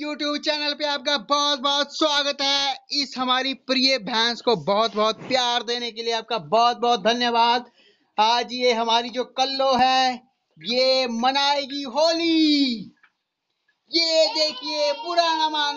YouTube channel पे आपका बहुत बहुत स्वागत है इस हमारी प्रिय भैंस को बहुत बहुत प्यार देने के लिए आपका बहुत बहुत धन्यवाद आज ये हमारी जो कल्लो है ये मनाएगी होली ये देखिए नमा